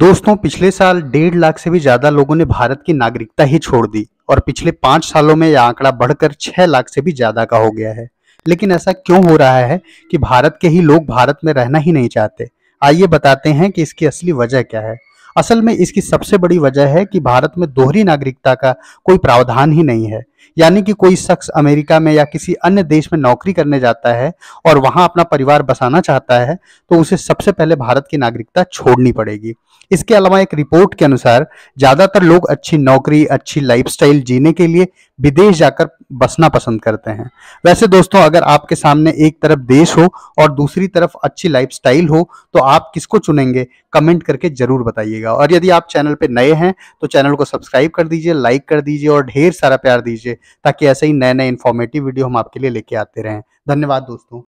दोस्तों पिछले साल डेढ़ लाख से भी ज्यादा लोगों ने भारत की नागरिकता ही छोड़ दी और पिछले पांच सालों में यह आंकड़ा बढ़कर छह लाख से भी ज्यादा का हो गया है लेकिन ऐसा क्यों हो रहा है कि भारत के ही लोग भारत में रहना ही नहीं चाहते आइए बताते हैं कि इसकी असली वजह क्या है असल में इसकी सबसे बड़ी वजह है कि भारत में दोहरी नागरिकता का कोई प्रावधान ही नहीं है यानी कि कोई शख्स अमेरिका में या किसी अन्य देश में नौकरी करने जाता है और वहां अपना परिवार बसाना चाहता है तो उसे सबसे पहले भारत की नागरिकता छोड़नी पड़ेगी इसके अलावा एक रिपोर्ट के अनुसार ज्यादातर लोग अच्छी नौकरी अच्छी लाइफस्टाइल जीने के लिए विदेश जाकर बसना पसंद करते हैं वैसे दोस्तों अगर आपके सामने एक तरफ देश हो और दूसरी तरफ अच्छी लाइफस्टाइल हो तो आप किसको चुनेंगे कमेंट करके जरूर बताइएगा और यदि आप चैनल पर नए हैं तो चैनल को सब्सक्राइब कर दीजिए लाइक कर दीजिए और ढेर सारा प्यार दीजिए ताकि ऐसे ही नए नए इन्फॉर्मेटिव वीडियो हम आपके लिए लेके आते रहें धन्यवाद दोस्तों